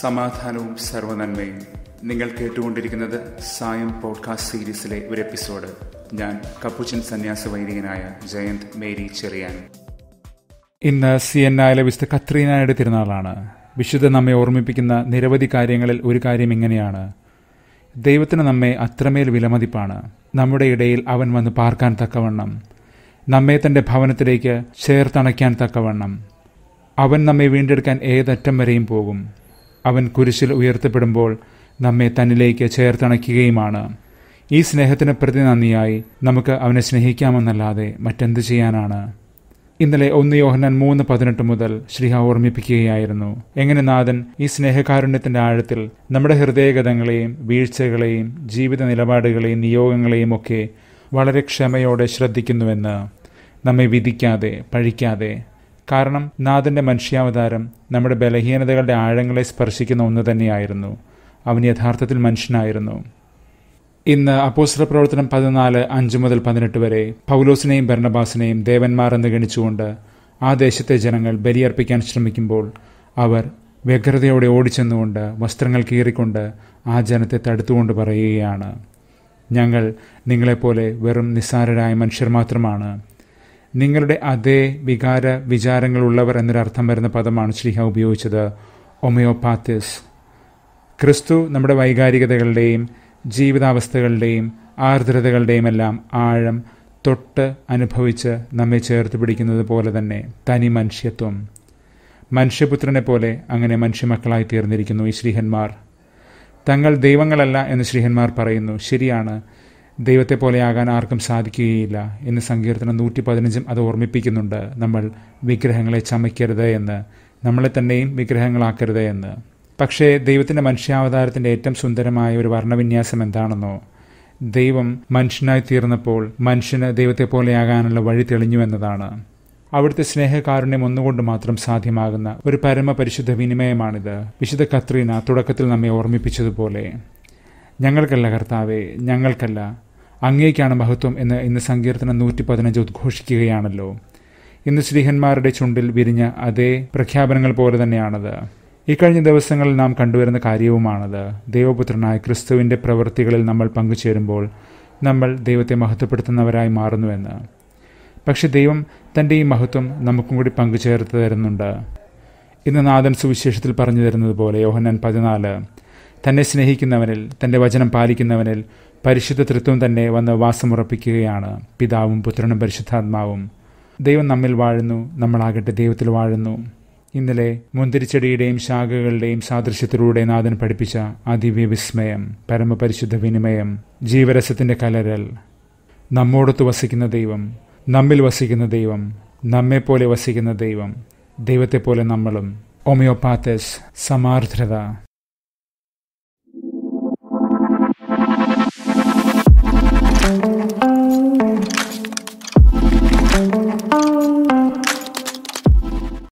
സമാധാനവും സർവനന്മയും നിങ്ങൾ കേട്ടുകൊണ്ടിരിക്കുന്നത് സായം പോഡ്കാസ്റ്റ് സീരീസിലെ ഒരു എപ്പിസോഡ് ഞാൻ കപ്പുച്ചൻ സന്യാസ വൈദികനായ ജയന്ത് മേരി ചെറിയാൻ ഇന്ന് സി എൻ ആയിലെ വിശുദ്ധ കത്രീനായുടെ തിരുനാളാണ് വിശുദ്ധ നമ്മെ ഓർമ്മിപ്പിക്കുന്ന നിരവധി കാര്യങ്ങളിൽ ഒരു കാര്യം ഇങ്ങനെയാണ് ദൈവത്തിന് നമ്മെ അത്രമേൽ വിലമതിപ്പാണ് നമ്മുടെ ഇടയിൽ അവൻ വന്ന് പാർക്കാൻ തക്കവണ്ണം നമ്മെ തന്റെ ഭവനത്തിലേക്ക് ചേർത്തണയ്ക്കാൻ തക്കവണ്ണം അവൻ നമ്മെ വീണ്ടെടുക്കാൻ ഏതറ്റം വരെയും പോകും അവൻ കുരിശിൽ ഉയർത്തപ്പെടുമ്പോൾ നമ്മെ തന്നിലേക്ക് ചേർത്തണയ്ക്കുകയുമാണ് ഈ സ്നേഹത്തിന് പ്രതി നന്ദിയായി നമുക്ക് അവനെ സ്നേഹിക്കാമെന്നല്ലാതെ മറ്റെന്ത് ചെയ്യാനാണ് ഇന്നലെ ഒന്ന് യോഹനാൻ മൂന്ന് പതിനെട്ട് മുതൽ ശ്രീഹ ഓർമ്മിപ്പിക്കുകയായിരുന്നു എങ്ങനെ നാഥൻ ഈ സ്നേഹകാരുണ്യത്തിന്റെ ആഴത്തിൽ നമ്മുടെ ഹൃദയഗതങ്ങളെയും വീഴ്ചകളെയും ജീവിത നിലപാടുകളെയും നിയോഗങ്ങളെയും ഒക്കെ വളരെ ക്ഷമയോടെ ശ്രദ്ധിക്കുന്നുവെന്ന് നമ്മെ വിധിക്കാതെ പഴിക്കാതെ കാരണം നാഥൻ്റെ മനുഷ്യാവതാരം നമ്മുടെ ബലഹീനതകളുടെ ആഴങ്ങളെ സ്പർശിക്കുന്ന ഒന്ന് തന്നെയായിരുന്നു അവൻ യഥാർത്ഥത്തിൽ മനുഷ്യനായിരുന്നു ഇന്ന് അപ്പോസ്റ്റർ പ്രവർത്തനം പതിനാല് അഞ്ച് മുതൽ പതിനെട്ട് വരെ പൗലോസിനെയും ഭരണബാസിനെയും ദേവന്മാർ എന്ന് ഗണിച്ചുകൊണ്ട് ആ ദേശത്തെ ജനങ്ങൾ ബലിയർപ്പിക്കാൻ ശ്രമിക്കുമ്പോൾ അവർ വ്യഗ്രതയോടെ ഓടിച്ചെന്നുകൊണ്ട് വസ്ത്രങ്ങൾ കീറിക്കൊണ്ട് ആ ജനത്തെ തടുത്തുകൊണ്ട് പറയുകയാണ് ഞങ്ങൾ നിങ്ങളെപ്പോലെ വെറും നിസ്സാരരായ മനുഷ്യർ മാത്രമാണ് നിങ്ങളുടെ അതേ വികാര വിചാരങ്ങളുള്ളവർ എന്നൊരർത്ഥം വരുന്ന പദമാണ് ശ്രീഹ ഉപയോഗിച്ചത് ഒമിയോപാത്തിസ് ക്രിസ്തു നമ്മുടെ വൈകാരികതകളുടെയും ജീവിതാവസ്ഥകളുടെയും ആർദ്രതകളുടെയും എല്ലാം ആഴം തൊട്ട് അനുഭവിച്ച് നമ്മെ ചേർത്ത് പിടിക്കുന്നത് പോലെ തന്നെ തനി മനുഷ്യത്വം മനുഷ്യപുത്രനെ പോലെ അങ്ങനെ മനുഷ്യമക്കളായി തീർന്നിരിക്കുന്നു ഈ ശ്രീഹന്മാർ തങ്ങൾ ദൈവങ്ങളല്ല എന്ന് ശ്രീഹന്മാർ പറയുന്നു ശരിയാണ് ദൈവത്തെ പോലെയാകാൻ ആർക്കും സാധിക്കുകയില്ല എന്ന് സങ്കീർത്തനം നൂറ്റി പതിനഞ്ചും അത് ഓർമ്മിപ്പിക്കുന്നുണ്ട് നമ്മൾ വിഗ്രഹങ്ങളെ ചമയ്ക്കരുത് എന്ന് നമ്മളെ തന്നെയും വിഗ്രഹങ്ങളാക്കരുത് എന്ന് പക്ഷേ ദൈവത്തിൻ്റെ മനുഷ്യാവതാരത്തിൻ്റെ ഏറ്റവും സുന്ദരമായ ഒരു വർണ്ണവിന്യാസം എന്താണെന്നോ ദൈവം മനുഷ്യനായി തീർന്നപ്പോൾ മനുഷ്യന് ദൈവത്തെ പോലെയാകാനുള്ള വഴി തെളിഞ്ഞു എന്നതാണ് അവിടുത്തെ സ്നേഹകാരുണ്യം ഒന്നുകൊണ്ട് മാത്രം സാധ്യമാകുന്ന ഒരു പരമപരിശുദ്ധ വിനിമയമാണിത് വിശുദ്ധ കത്രീന തുടക്കത്തിൽ നമ്മെ ഓർമ്മിപ്പിച്ചതുപോലെ ഞങ്ങൾക്കല്ല കർത്താവെ ഞങ്ങൾക്കല്ല അങ്ങേക്കാണ് മഹത്വം എന്ന് ഇന്ന് സങ്കീർത്തനം നൂറ്റി പതിനഞ്ച് ഉദ്ഘോഷിക്കുകയാണല്ലോ ഇന്ന് ശ്രീഹന്മാരുടെ ചുണ്ടിൽ വിരിഞ്ഞ അതേ പ്രഖ്യാപനങ്ങൾ പോലെ തന്നെയാണത് ഇക്കഴിഞ്ഞ ദിവസങ്ങളിൽ നാം കണ്ടുവരുന്ന കാര്യവുമാണത് ദൈവപുത്രനായ ക്രിസ്തുവിൻ്റെ പ്രവൃത്തികളിൽ നമ്മൾ പങ്കുചേരുമ്പോൾ നമ്മൾ ദൈവത്തെ മഹത്വപ്പെടുത്തുന്നവരായി മാറുന്നുവെന്ന് പക്ഷെ ദൈവം തൻ്റെ ഈ മഹത്വം നമുക്കും കൂടി പങ്കുചേർത്ത് തരുന്നുണ്ട് ഇന്ന് നാദൻ സുവിശേഷത്തിൽ പറഞ്ഞു തരുന്നത് പോലെ യോഹന്നാൻ പതിനാല് തന്നെ സ്നേഹിക്കുന്നവനിൽ തന്റെ വചനം പാലിക്കുന്നവനിൽ പരിശുദ്ധ തൃത്വം തന്നെ വന്ന് വാസമുറപ്പിക്കുകയാണ് പിതാവും പുത്രനും പരിശുദ്ധാത്മാവും ദൈവം നമ്മിൽ വാഴുന്നു നമ്മളാകട്ടെ ദൈവത്തിൽ വാഴുന്നു ഇന്നലെ മുന്തിരിച്ചെടിയുടെയും ശാഖകളുടെയും സാദൃശ്യത്തിലൂടെ നാഥൻ പഠിപ്പിച്ച അതിവ്യ വിസ്മയം പരമപരിശുദ്ധ വിനിമയം ജീവരസത്തിൻ്റെ കലരൽ നമ്മോടൊത്ത് വസിക്കുന്ന ദൈവം നമ്മിൽ വസിക്കുന്ന ദൈവം നമ്മെപ്പോലെ വസിക്കുന്ന ദൈവം ദൈവത്തെപ്പോലെ നമ്മളും ഹോമിയോപാത്തസ് സമാർദ്ധത